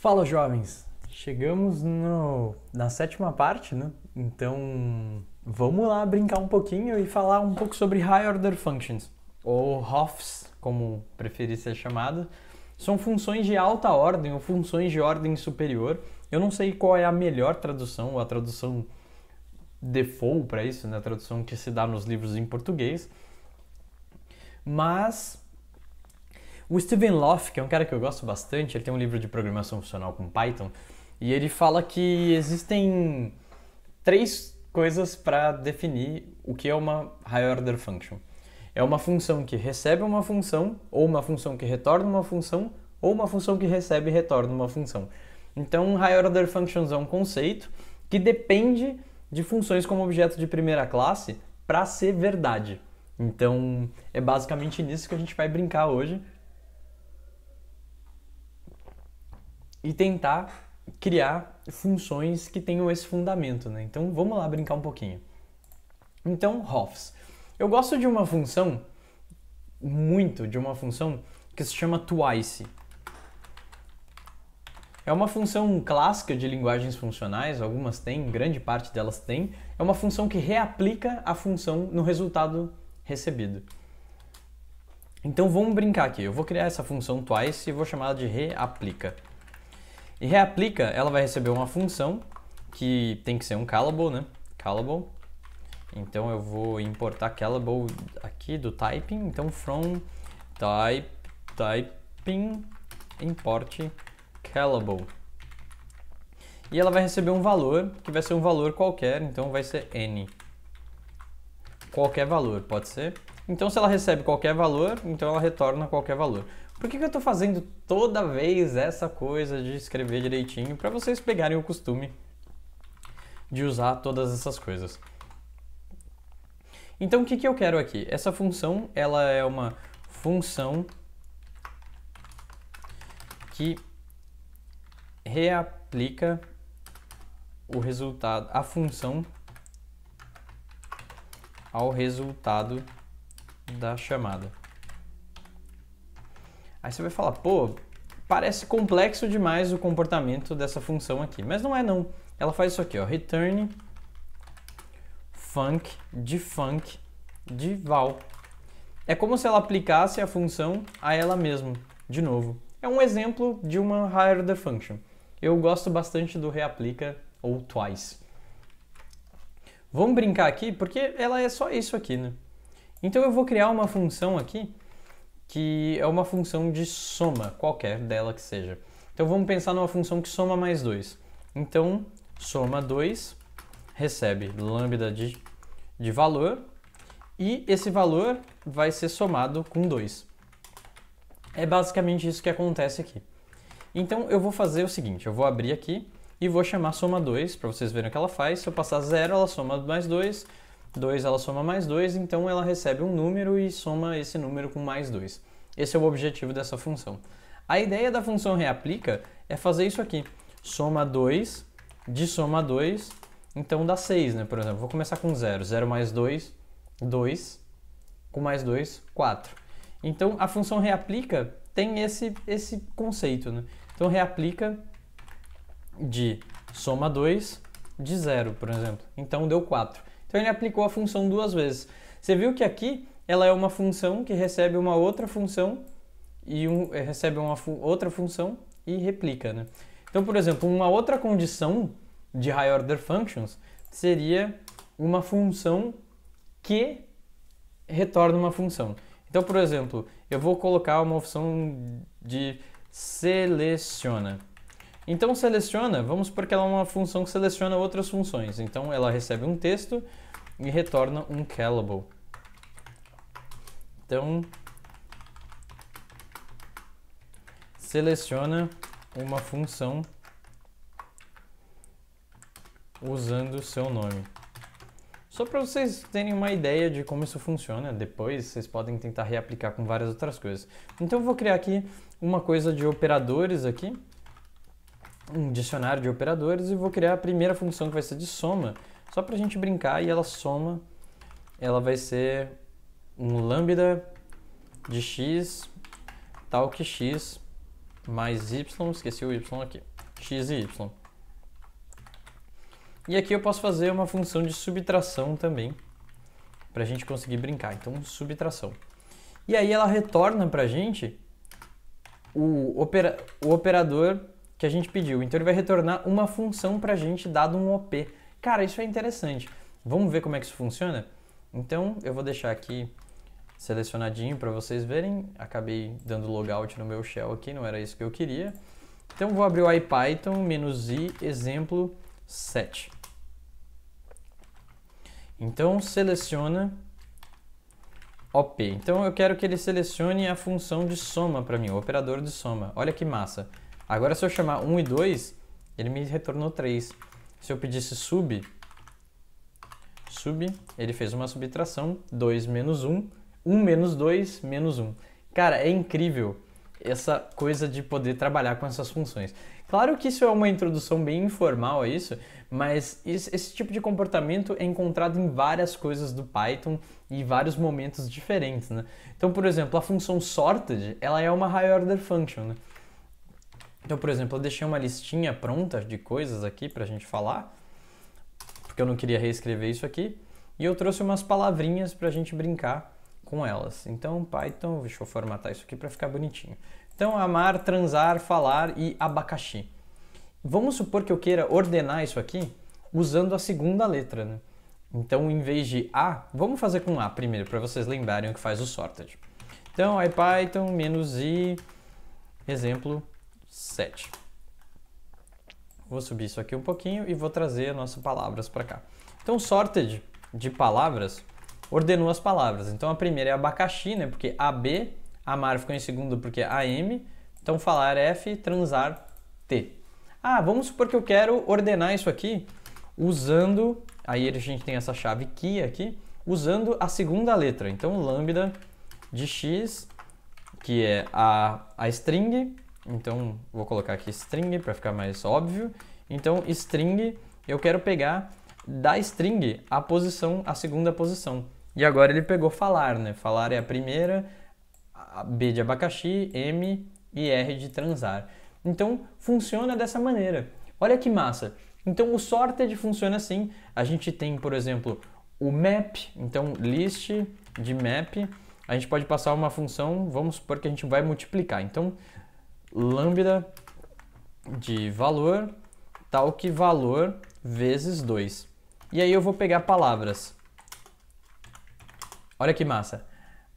Fala jovens, chegamos no, na sétima parte, né? Então vamos lá brincar um pouquinho e falar um pouco sobre High Order Functions, ou HOFs, como preferir ser chamado. São funções de alta ordem ou funções de ordem superior. Eu não sei qual é a melhor tradução, ou a tradução default para isso, né? a tradução que se dá nos livros em português, mas o Steven Loff, que é um cara que eu gosto bastante, ele tem um livro de programação funcional com Python, e ele fala que existem três coisas para definir o que é uma high order function. É uma função que recebe uma função, ou uma função que retorna uma função, ou uma função que recebe e retorna uma função. Então, high order functions é um conceito que depende de funções como objeto de primeira classe para ser verdade. Então, é basicamente nisso que a gente vai brincar hoje, e tentar criar funções que tenham esse fundamento, né? Então vamos lá brincar um pouquinho. Então, Hoffs. Eu gosto de uma função, muito de uma função, que se chama twice. É uma função clássica de linguagens funcionais, algumas têm, grande parte delas tem. É uma função que reaplica a função no resultado recebido. Então vamos brincar aqui. Eu vou criar essa função twice e vou chamar de reaplica e reaplica, ela vai receber uma função que tem que ser um callable, né? Callable. Então eu vou importar callable aqui do typing, então from type typing import callable. E ela vai receber um valor, que vai ser um valor qualquer, então vai ser n. Qualquer valor, pode ser. Então se ela recebe qualquer valor, então ela retorna qualquer valor. Por que, que eu estou fazendo toda vez essa coisa de escrever direitinho para vocês pegarem o costume de usar todas essas coisas? Então o que, que eu quero aqui? Essa função ela é uma função que reaplica o resultado, a função ao resultado da chamada. Aí você vai falar, pô, parece complexo demais o comportamento dessa função aqui, mas não é não. Ela faz isso aqui, ó, return func de func de val. É como se ela aplicasse a função a ela mesma, de novo. É um exemplo de uma higher the function. Eu gosto bastante do reaplica ou twice. Vamos brincar aqui, porque ela é só isso aqui, né? Então eu vou criar uma função aqui que é uma função de soma, qualquer dela que seja. Então vamos pensar numa função que soma mais 2. Então, soma 2 recebe lambda de, de valor e esse valor vai ser somado com 2. É basicamente isso que acontece aqui. Então eu vou fazer o seguinte, eu vou abrir aqui e vou chamar soma 2 para vocês verem o que ela faz. Se eu passar 0, ela soma mais 2. 2 ela soma mais 2, então ela recebe um número e soma esse número com mais 2. Esse é o objetivo dessa função. A ideia da função reaplica é fazer isso aqui. Soma 2, de soma 2, então dá 6, né? Por exemplo, vou começar com 0. 0 mais 2, 2. Com mais 2, 4. Então a função reaplica tem esse, esse conceito, né? Então reaplica de soma 2 de 0, por exemplo. Então deu 4. Então ele aplicou a função duas vezes. Você viu que aqui ela é uma função que recebe uma outra função e um, eh, recebe uma fu outra função e replica, né? Então, por exemplo, uma outra condição de high order functions seria uma função que retorna uma função. Então, por exemplo, eu vou colocar uma opção de seleciona. Então seleciona, vamos porque ela é uma função que seleciona outras funções. Então ela recebe um texto e retorna um callable. Então seleciona uma função usando seu nome. Só para vocês terem uma ideia de como isso funciona, depois vocês podem tentar reaplicar com várias outras coisas. Então eu vou criar aqui uma coisa de operadores aqui um dicionário de operadores e vou criar a primeira função que vai ser de soma, só para a gente brincar e ela soma, ela vai ser um lambda de x tal que x mais y, esqueci o y aqui, x e y. E aqui eu posso fazer uma função de subtração também, para a gente conseguir brincar. Então, subtração. E aí ela retorna para a gente o, opera o operador que a gente pediu. Então ele vai retornar uma função para a gente dado um OP. Cara, isso é interessante. Vamos ver como é que isso funciona? Então eu vou deixar aqui selecionadinho para vocês verem. Acabei dando logout no meu shell aqui, não era isso que eu queria. Então vou abrir o IPython i exemplo 7. Então seleciona OP. Então eu quero que ele selecione a função de soma para mim, o operador de soma. Olha que massa. Agora se eu chamar 1 e 2, ele me retornou 3. Se eu pedisse sub, sub, ele fez uma subtração, 2 menos 1, 1 menos 2, menos 1. Cara, é incrível essa coisa de poder trabalhar com essas funções. Claro que isso é uma introdução bem informal a é isso, mas esse tipo de comportamento é encontrado em várias coisas do Python e vários momentos diferentes, né? Então, por exemplo, a função sorted, ela é uma high order function, né? Então, por exemplo, eu deixei uma listinha pronta de coisas aqui para a gente falar, porque eu não queria reescrever isso aqui, e eu trouxe umas palavrinhas para a gente brincar com elas. Então, Python, deixa eu formatar isso aqui para ficar bonitinho. Então, amar, transar, falar e abacaxi. Vamos supor que eu queira ordenar isso aqui usando a segunda letra, né? Então, em vez de A, vamos fazer com A primeiro, para vocês lembrarem o que faz o sorted. Então, IPython menos i, exemplo, 7. Vou subir isso aqui um pouquinho e vou trazer as nossas palavras para cá. Então, sorted de palavras ordenou as palavras. Então, a primeira é abacaxi, né? Porque AB, amar ficou em segundo porque AM. Então, falar é F, transar T. Ah, vamos supor que eu quero ordenar isso aqui usando. Aí a gente tem essa chave key aqui, usando a segunda letra. Então, lambda de x, que é a, a string, então vou colocar aqui string para ficar mais óbvio. Então string, eu quero pegar da string a posição, a segunda posição. E agora ele pegou falar, né? Falar é a primeira, B de abacaxi, M e R de transar. Então funciona dessa maneira. Olha que massa. Então o sorted funciona assim. A gente tem, por exemplo, o map, então list de map. A gente pode passar uma função, vamos supor que a gente vai multiplicar. Então lambda de valor tal que valor vezes 2. E aí eu vou pegar palavras. Olha que massa.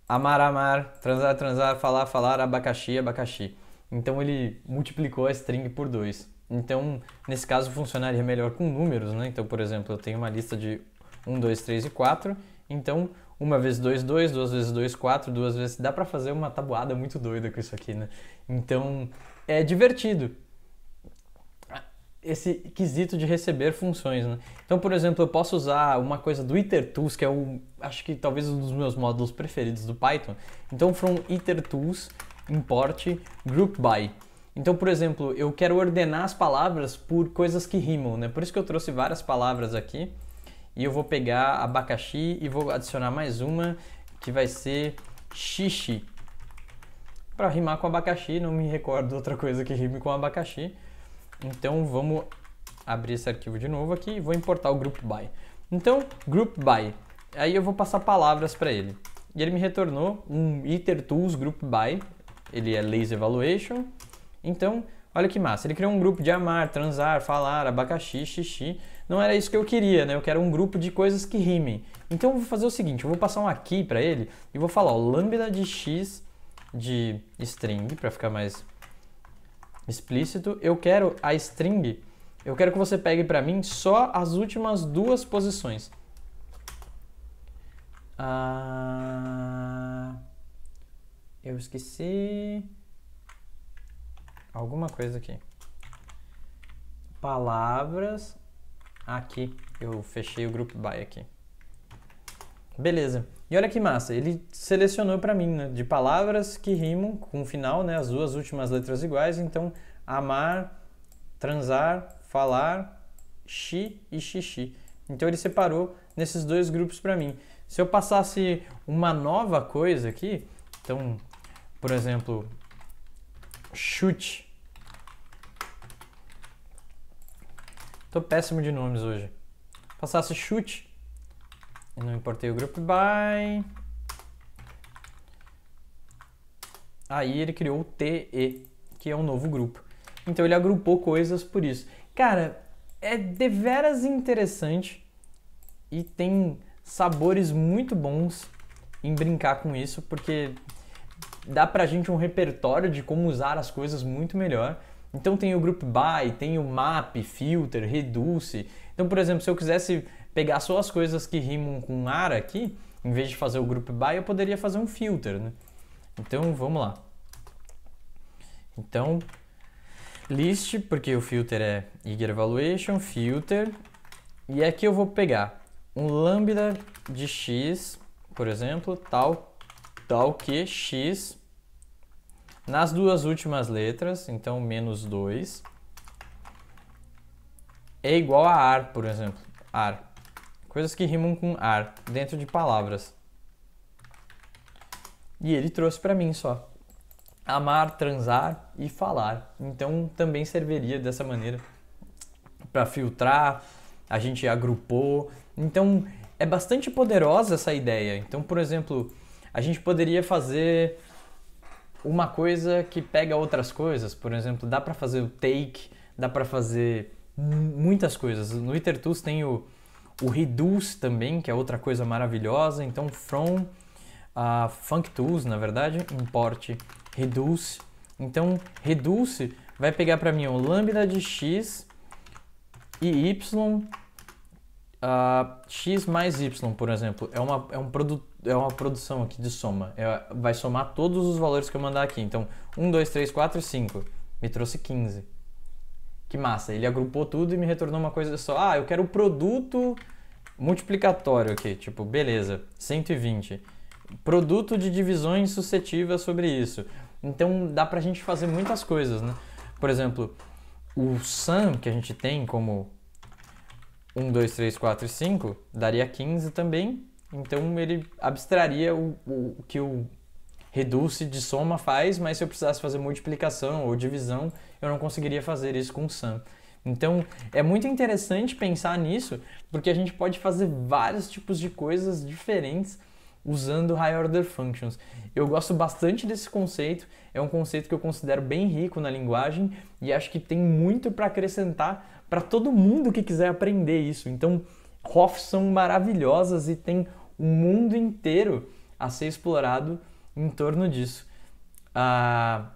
Amar, amar, transar, transar, falar, falar, abacaxi, abacaxi. Então ele multiplicou a string por 2. Então, nesse caso, funcionaria melhor com números, né? Então, por exemplo, eu tenho uma lista de 1, 2, 3 e 4. Então, uma vezes 2, 2, duas vezes 2, 4, duas vezes. Dá para fazer uma tabuada muito doida com isso aqui, né? Então é divertido esse quesito de receber funções, né? Então, por exemplo, eu posso usar uma coisa do itertools, que é o, acho que talvez um dos meus módulos preferidos do Python. Então, from itertools import group by. Então, por exemplo, eu quero ordenar as palavras por coisas que rimam, né? Por isso que eu trouxe várias palavras aqui. E eu vou pegar abacaxi e vou adicionar mais uma que vai ser xixi. Para rimar com abacaxi, não me recordo outra coisa que rime com abacaxi. Então vamos abrir esse arquivo de novo aqui e vou importar o group by. Então, group by. Aí eu vou passar palavras para ele. E ele me retornou um itertools group by. Ele é laser evaluation. Então, Olha que massa, ele criou um grupo de amar, transar, falar, abacaxi, xixi. Não era isso que eu queria, né? Eu quero um grupo de coisas que rimem. Então eu vou fazer o seguinte, eu vou passar um aqui para ele e vou falar, ó, lambda de x de string, para ficar mais explícito. Eu quero a string, eu quero que você pegue para mim só as últimas duas posições. Ah, eu esqueci alguma coisa aqui. Palavras aqui. Eu fechei o grupo by aqui. Beleza. E olha que massa, ele selecionou para mim, né, de palavras que rimam com o final, né, as duas últimas letras iguais, então amar, transar, falar, xi e xixi. Então ele separou nesses dois grupos para mim. Se eu passasse uma nova coisa aqui, então, por exemplo, chute. Tô péssimo de nomes hoje. Passasse chute. Eu não importei o group by. Aí ele criou o TE, que é um novo grupo. Então ele agrupou coisas por isso. Cara, é deveras interessante e tem sabores muito bons em brincar com isso, porque dá pra gente um repertório de como usar as coisas muito melhor. Então tem o Group By, tem o Map, Filter, Reduce. Então, por exemplo, se eu quisesse pegar só as coisas que rimam com ar aqui, em vez de fazer o Group By, eu poderia fazer um filter, né? Então, vamos lá. Então, list, porque o filter é eager evaluation, filter. E aqui eu vou pegar um lambda de x, por exemplo, tal, tal que x nas duas últimas letras, então menos 2, é igual a ar, por exemplo. Ar. Coisas que rimam com ar dentro de palavras. E ele trouxe para mim só. Amar, transar e falar. Então também serviria dessa maneira para filtrar. A gente agrupou. Então é bastante poderosa essa ideia. Então, por exemplo, a gente poderia fazer uma coisa que pega outras coisas, por exemplo, dá para fazer o take, dá para fazer muitas coisas. No Itertools tem o, o reduce também, que é outra coisa maravilhosa, então from a uh, functools, na verdade, import reduce. Então, reduce vai pegar para mim o lambda de x e y Uh, x mais y, por exemplo, é uma, é um é uma produção aqui de soma. É, vai somar todos os valores que eu mandar aqui. Então, 1, 2, 3, 4 e 5. Me trouxe 15. Que massa. Ele agrupou tudo e me retornou uma coisa só. Ah, eu quero o produto multiplicatório aqui. Tipo, beleza, 120. Produto de divisões suscetíveis sobre isso. Então, dá pra gente fazer muitas coisas, né? Por exemplo, o sum que a gente tem como 1, 2, 3, 4 e 5 daria 15 também. Então ele abstraria o, o, o que o reduce de soma faz, mas se eu precisasse fazer multiplicação ou divisão, eu não conseguiria fazer isso com sum. Então é muito interessante pensar nisso, porque a gente pode fazer vários tipos de coisas diferentes usando high order functions. Eu gosto bastante desse conceito, é um conceito que eu considero bem rico na linguagem e acho que tem muito para acrescentar para todo mundo que quiser aprender isso. Então, Hoffs são maravilhosas e tem um mundo inteiro a ser explorado em torno disso. Ah,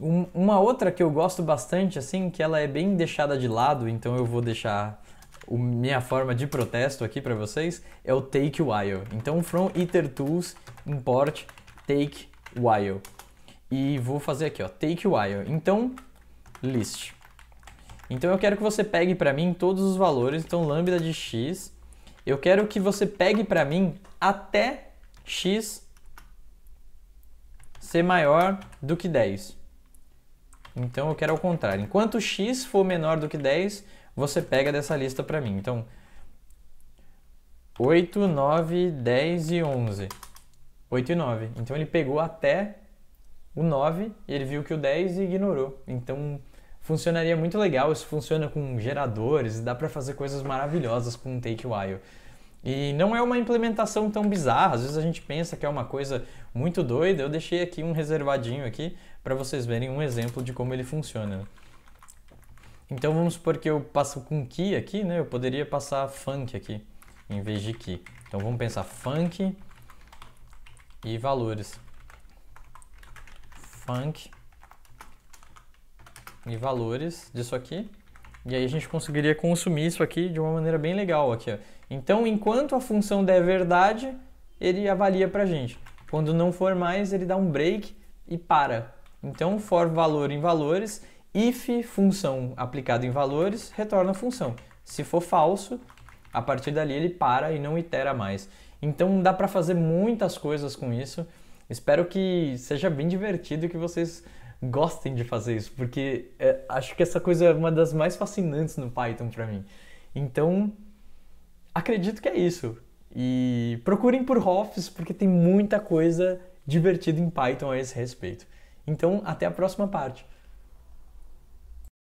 um, uma outra que eu gosto bastante, assim, que ela é bem deixada de lado, então eu vou deixar o, minha forma de protesto aqui para vocês, é o Take While. Então, From Iter Tools, import Take While. E vou fazer aqui, ó, Take While. Então, list. Então eu quero que você pegue para mim todos os valores, então lambda de x, eu quero que você pegue para mim até x ser maior do que 10. Então eu quero ao contrário. Enquanto x for menor do que 10, você pega dessa lista para mim. Então 8, 9, 10 e 11. 8 e 9. Então ele pegou até o 9, ele viu que o 10 ignorou. Então funcionaria muito legal. Isso funciona com geradores, dá para fazer coisas maravilhosas com um take while. E não é uma implementação tão bizarra, às vezes a gente pensa que é uma coisa muito doida. Eu deixei aqui um reservadinho aqui para vocês verem um exemplo de como ele funciona. Então vamos supor que eu passo com key aqui, né? Eu poderia passar funk aqui em vez de key. Então vamos pensar funk e valores. Funk e valores disso aqui. E aí a gente conseguiria consumir isso aqui de uma maneira bem legal aqui. Ó. Então, enquanto a função der verdade, ele avalia para a gente. Quando não for mais, ele dá um break e para. Então, for valor em valores, if função aplicada em valores, retorna a função. Se for falso, a partir dali ele para e não itera mais. Então dá para fazer muitas coisas com isso. Espero que seja bem divertido e que vocês gostem de fazer isso, porque é, acho que essa coisa é uma das mais fascinantes no Python para mim. Então, acredito que é isso. E procurem por Hoffs, porque tem muita coisa divertida em Python a esse respeito. Então, até a próxima parte.